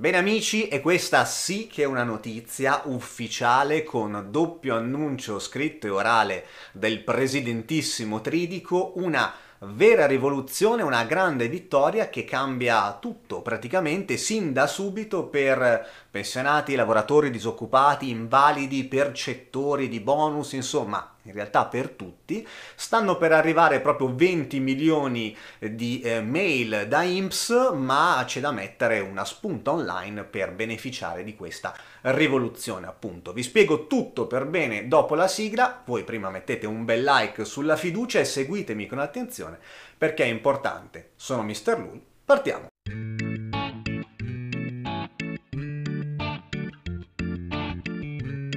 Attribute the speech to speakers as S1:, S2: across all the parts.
S1: Bene amici, e questa sì che è una notizia ufficiale con doppio annuncio scritto e orale del presidentissimo Tridico, una vera rivoluzione, una grande vittoria che cambia tutto praticamente sin da subito per pensionati, lavoratori disoccupati, invalidi, percettori di bonus, insomma in realtà per tutti, stanno per arrivare proprio 20 milioni eh, di eh, mail da IMPS, ma c'è da mettere una spunta online per beneficiare di questa rivoluzione, appunto. Vi spiego tutto per bene dopo la sigla, voi prima mettete un bel like sulla fiducia e seguitemi con attenzione perché è importante. Sono Mr. Lul, partiamo!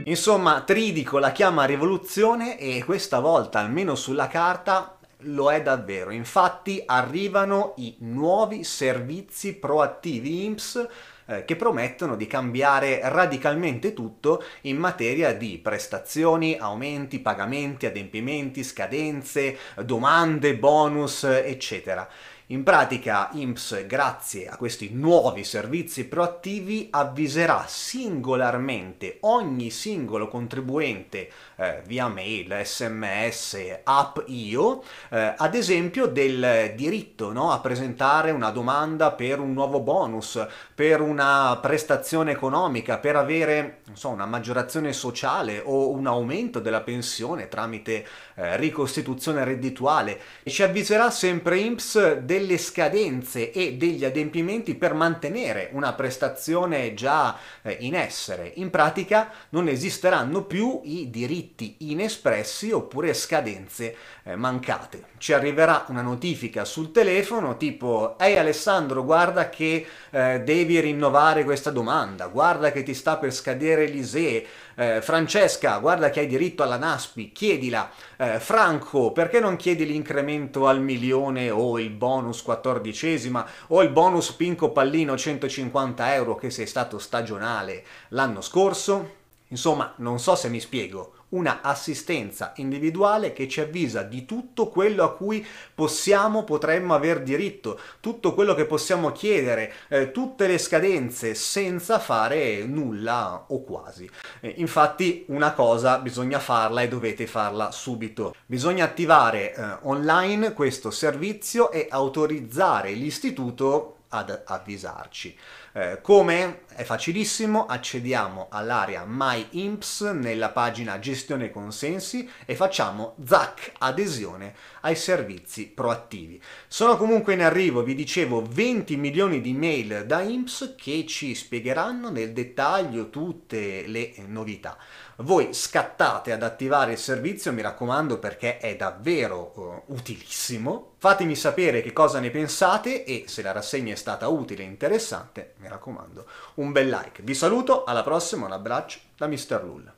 S1: Insomma, Tridico la chiama rivoluzione e questa volta, almeno sulla carta, lo è davvero. Infatti arrivano i nuovi servizi proattivi IMSS eh, che promettono di cambiare radicalmente tutto in materia di prestazioni, aumenti, pagamenti, adempimenti, scadenze, domande, bonus, eccetera. In pratica IMSS, grazie a questi nuovi servizi proattivi, avviserà singolarmente ogni singolo contribuente eh, via mail, sms, app IO, eh, ad esempio del diritto no, a presentare una domanda per un nuovo bonus, per una prestazione economica, per avere so, una maggiorazione sociale o un aumento della pensione tramite eh, ricostituzione reddituale. E ci avviserà sempre IMSS delle scadenze e degli adempimenti per mantenere una prestazione già eh, in essere. In pratica non esisteranno più i diritti inespressi oppure scadenze eh, mancate. Ci arriverà una notifica sul telefono tipo ehi Alessandro guarda che eh, devi rinnovare questa domanda, guarda che ti sta per scadere l'ISEE, eh, Francesca, guarda che hai diritto alla NASPI, chiedila, eh, Franco, perché non chiedi l'incremento al milione o il bonus quattordicesima o il bonus Pinco Pallino 150 euro che sei stato stagionale l'anno scorso? Insomma, non so se mi spiego, una assistenza individuale che ci avvisa di tutto quello a cui possiamo, potremmo aver diritto, tutto quello che possiamo chiedere, eh, tutte le scadenze senza fare nulla o quasi. Eh, infatti una cosa bisogna farla e dovete farla subito. Bisogna attivare eh, online questo servizio e autorizzare l'istituto ad avvisarci. Eh, come? È facilissimo, accediamo all'area My Imps nella pagina gestione consensi e facciamo ZAC adesione ai servizi proattivi. Sono comunque in arrivo, vi dicevo, 20 milioni di mail da Imps che ci spiegheranno nel dettaglio tutte le novità. Voi scattate ad attivare il servizio, mi raccomando perché è davvero uh, utilissimo. Fatemi sapere che cosa ne pensate e se la rassegna è stata utile e interessante, mi raccomando, un bel like. Vi saluto, alla prossima, un abbraccio da Mr. Lull.